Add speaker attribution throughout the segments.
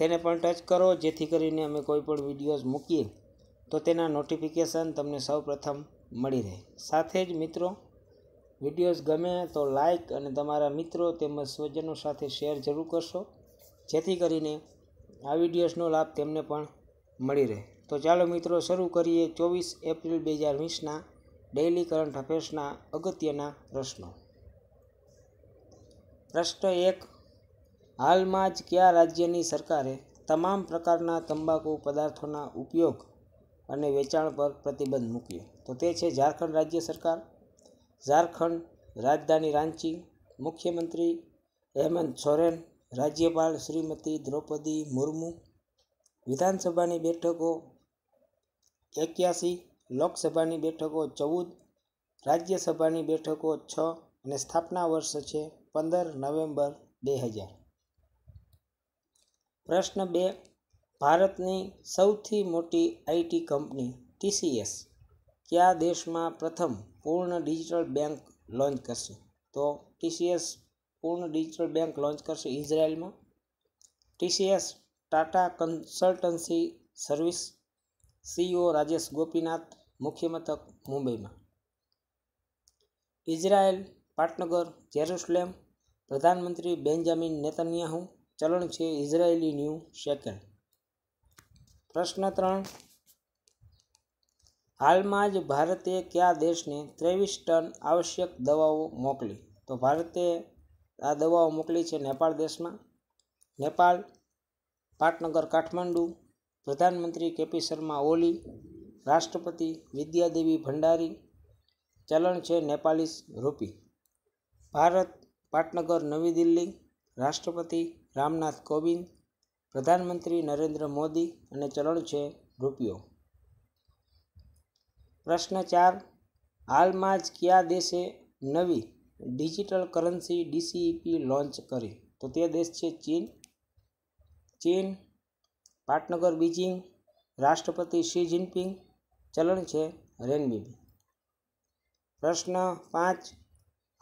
Speaker 1: તેને પણ ટચ કરો જેથી કરીને અમે કોઈ પણ વિડીયોઝ મૂકીએ તો તેના નોટિફિકેશન તમને સૌ પ્રથમ મળી રહે સાથે જ મિત્રો વિડીયોઝ ગમે તો લાઇક અને તમારા મિત્રો તેમજ સ્વજનો સાથે શેર જરૂર કરશો જેથી કરીને આ વિડીયોઝનો લાભ તેમને પણ મળી રહે તો ચાલો મિત્રો શરૂ કરીએ ચોવીસ એપ્રિલ બે હજાર વીસના ડેઇલી કરંટ અફેર્સના અગત્યના પ્રશ્નો પ્રશ્ન એક હાલમાં જ કયા રાજ્યની સરકારે તમામ પ્રકારના તંબાકુ પદાર્થોના ઉપયોગ અને વેચાણ પર પ્રતિબંધ મૂક્યો તો તે છે ઝારખંડ રાજ્ય સરકાર ઝારખંડ રાજધાની રાંચી મુખ્યમંત્રી હેમંત સોરેન રાજ્યપાલ શ્રીમતી દ્રૌપદી મુર્મુ વિધાનસભાની બેઠકો એક્યાસી લોકસભાની બેઠકો ચૌદ રાજ્યસભાની બેઠકો છ અને સ્થાપના વર્ષ છે પંદર નવેમ્બર બે હજાર પ્રશ્ન બે ભારતની સૌથી મોટી આઈટી કંપની ટીસીએસ કયા દેશમાં પ્રથમ પૂર્ણ ડિજિટલ બેંક લોન્ચ કરશે તો ટીસીએસ પૂર્ણ ડિજિટલ બેંક લોન્ચ કરશે ઇઝરાયલમાં TCS Tata consultancy service CEO Rajesh Gopinath મુખ્ય મથક મુંબઈમાં ઇઝરાયલ પાટનગર જેરુસલેમ પ્રધાનમંત્રી બેન્જામિન નેતન્યાહુ ચલણ છે ઇઝરાયેલી ન્યૂ સેકન્ડ પ્રશ્ન ત્રણ હાલમાં જ ભારતે કયા દેશને ત્રેવીસ ટન આવશ્યક દવાઓ મોકલી તો ભારતે આ દવાઓ મોકલી છે નેપાળ દેશમાં નેપાળ પાટનગર કાઠમંડુ પ્રધાનમંત્રી કેપી શર્મા ઓલી રાષ્ટ્રપતિ વિદ્યાદેવી ભંડારી ચલણ છે નેપાલીસ રૂપી ભારત પાટનગર નવી દિલ્હી રાષ્ટ્રપતિ રામનાથ કોવિંદ પ્રધાનમંત્રી નરેન્દ્ર મોદી અને ચલણ છે રૂપિયો પ્રશ્ન ચાર હાલમાં જ કયા દેશે નવી ડિજિટલ કરન્સી ડીસીઈપી લોન્ચ કરી તો તે દેશ છે ચીન ચીન પાટનગર બીજિંગ રાષ્ટ્રપતિ શી જિનપિંગ ચલણ છે રેનબીબી પ્રશ્ન પાંચ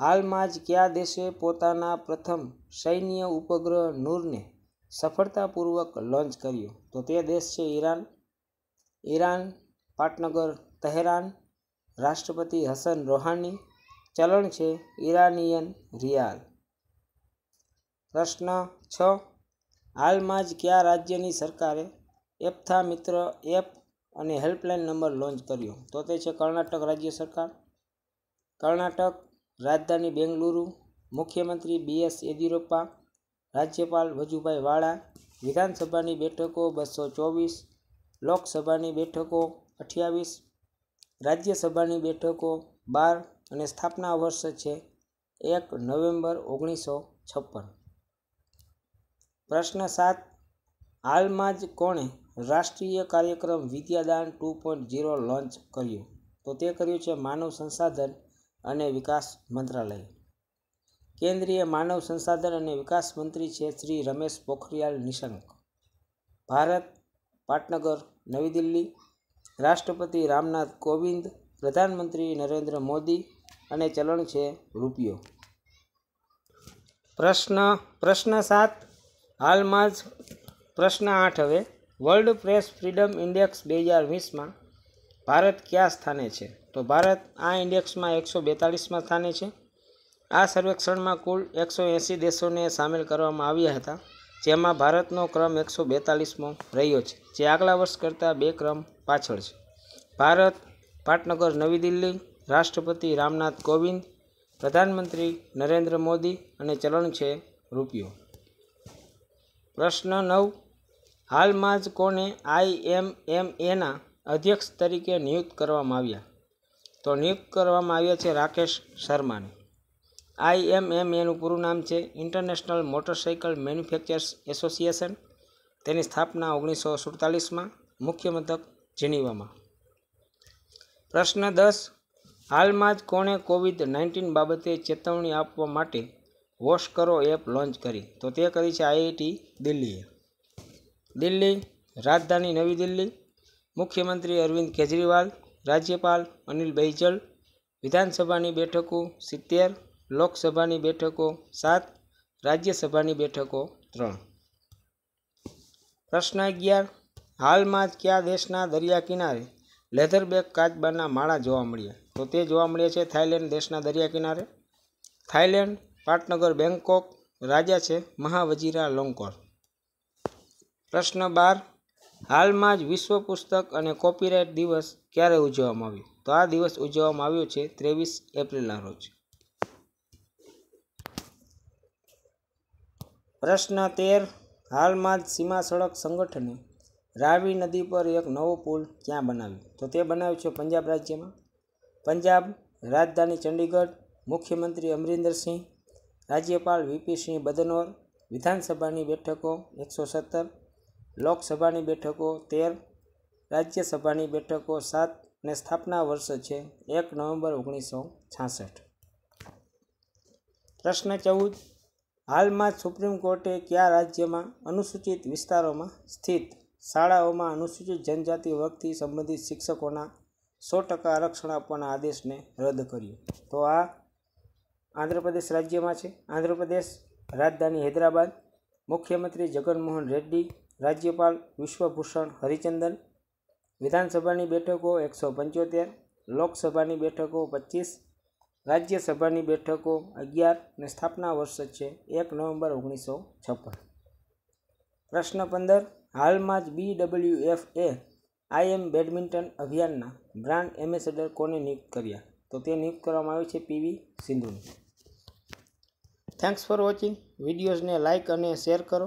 Speaker 1: હાલમાં જ કયા દેશે પોતાના પ્રથમ સૈન્ય ઉપગ્રહ નૂરને સફળતાપૂર્વક લોન્ચ કર્યું તો તે દેશ છે ઈરાન ઈરાન પાટનગર તહેરાન રાષ્ટ્રપતિ હસન રોહાની ચલણ છે ઈરાનિયન રિયાલ પ્રશ્ન છ હાલમાં જ કયા રાજ્યની સરકારે એપથા મિત્ર એપ અને હેલ્પલાઇન નંબર લોન્ચ કર્યો તો તે છે કર્ણાટક રાજ્ય સરકાર કર્ણાટક રાજધાની બેંગલુરુ મુખ્યમંત્રી બી એસ યેદિયુરપ્પા રાજ્યપાલ વજુભાઈ વાળા વિધાનસભાની બેઠકો બસો ચોવીસ લોકસભાની બેઠકો અઠ્યાવીસ રાજ્યસભાની બેઠકો બાર અને સ્થાપના વર્ષ છે એક નવેમ્બર ઓગણીસો છપ્પન પ્રશ્ન સાત હાલમાં જ કોણે રાષ્ટ્રીય કાર્યક્રમ Vidyadaan two point zero launch કર્યું તો તે કર્યું છે માનવ સંસાધન અને વિકાસ મંત્રાલય કેન્દ્રીય માનવ સંસાધન અને વિકાસ મંત્રી છે શ્રી રમેશ પોખરિયાલ નિશંક ભારત પાટનગર નવી દિલ્હી રાષ્ટ્રપતિ રામનાથ કોવિંદ પ્રધાનમંત્રી નરેન્દ્ર મોદી અને ચલણ છે રૂપિયો પ્રશ્ન પ્રશ્ન સાત હાલમાં જ પ્રશ્ન આઠ હવે વર્લ્ડ પ્રેસ ફ્રીડમ ઇન્ડેક્સ બે હજાર વીસમાં ભારત કયા સ્થાને છે તો ભારત આ ઇન્ડેક્સમાં એકસો બેતાળીસમાં સ્થાને છે આ સર્વેક્ષણમાં કુલ એકસો એંસી દેશોને સામેલ કરવામાં આવ્યા હતા જેમાં ભારતનો ક્રમ એકસો બેતાળીસમો રહ્યો છે જે આગલા વર્ષ કરતાં બે ક્રમ પાછળ છે ભારત પાટનગર નવી દિલ્હી રાષ્ટ્રપતિ રામનાથ કોવિંદ પ્રધાનમંત્રી નરેન્દ્ર મોદી અને ચલણ છે રૂપિયો પ્રશ્ન નવ હાલમાં જ કોને આઈએમએમએના અધ્યક્ષ તરીકે નિયુક્ત કરવામાં આવ્યા તો નિયુક્ત કરવામાં આવ્યા છે રાકેશ શર્માને આઈએમએમ એનું પૂરું નામ છે ઇન્ટરનેશનલ મોટરસાઇકલ મેન્યુફેક્ચર્સ એસોસિએશન તેની સ્થાપના ઓગણીસો સુડતાલીસમાં મુખ્ય મથક જીનીવામાં પ્રશ્ન દસ હાલમાં જ કોણે કોવિડ નાઇન્ટીન બાબતે ચેતવણી આપવા માટે વોશ કરો એપ લોન્ચ કરી તો તે કરી છે આઈઆઈટી દિલ્હીએ દિલ્હી રાજધાની નવી દિલ્હી મુખ્યમંત્રી અરવિંદ કેજરીવાલ રાજ્યપાલ અનિલ બૈજલ વિધાનસભાની બેઠકો સિત્તેર લોકસભાની બેઠકો સાત રાજ્યસભાની બેઠકો ત્રણ પ્રશ્ન અગિયાર હાલમાં જ કયા દેશના દરિયા કિનારે લેધરબેક કાચબાના માળા જોવા મળ્યા તો તે જોવા મળ્યા છે થાઇલેન્ડ દેશના દરિયા કિનારે થાઇલેન્ડ પાટનગર બેંગકોક રાજા છે મહાવજીરા લોંકોર પ્રશ્ન બાર હાલમાં જ વિશ્વ પુસ્તક અને કોપીરાઇટ દિવસ ક્યારે ઉજવવામાં આવ્યો તો આ દિવસ ઉજવવામાં આવ્યો છે ત્રેવીસ એપ્રિલના રોજ પ્રશ્ન તેર હાલમાં જ સીમા સડક સંગઠને રાવી નદી પર એક નવો પુલ ક્યાં બનાવ્યો તો તે બનાવ્યો છે પંજાબ રાજ્યમાં પંજાબ રાજધાની ચંડીગઢ મુખ્યમંત્રી અમરિન્દરસિંહ રાજ્યપાલ વીપીસિંહ બદનોર વિધાનસભાની બેઠકો એકસો સત્તર લોકસભાની બેઠકો તેર રાજ્યસભાની બેઠકો સાત અને સ્થાપના વર્ષ છે એક નવેમ્બર ઓગણીસો છાસઠ પ્રશ્ન ચૌદ હાલમાં સુપ્રીમ કોર્ટે કયા રાજ્યમાં અનુસૂચિત વિસ્તારોમાં સ્થિત શાળાઓમાં અનુસૂચિત જનજાતિ વર્ગથી સંબંધિત શિક્ષકોના સો ટકા આરક્ષણ આપવાના આદેશને રદ કર્યો તો આ આંધ્રપ્રદેશ રાજ્યમાં છે આંધ્રપ્રદેશ રાજધાની હૈદરાબાદ મુખ્યમંત્રી જગનમોહન રેડ્ડી રાજ્યપાલ વિશ્વભૂષણ હરિચંદન વિધાનસભાની બેઠકો એકસો પંચોતેર લોકસભાની બેઠકો પચીસ રાજ્યસભાની બેઠકો અગિયાર અને સ્થાપના વર્ષ છે એક નવેમ્બર ઓગણીસો છપ્પન પ્રશ્ન પંદર હાલમાં જ BW F a I am badminton અભિયાનના બ્રાન્ડ એમ્બેસેડર કોને નિયુક્ત કર્યા તો તે નિયુક્ત કરવામાં આવી છે પીવી સિંધુની થેન્ક્સ ફોર વોચિંગ વિડીયોઝને લાઇક અને શેર કરો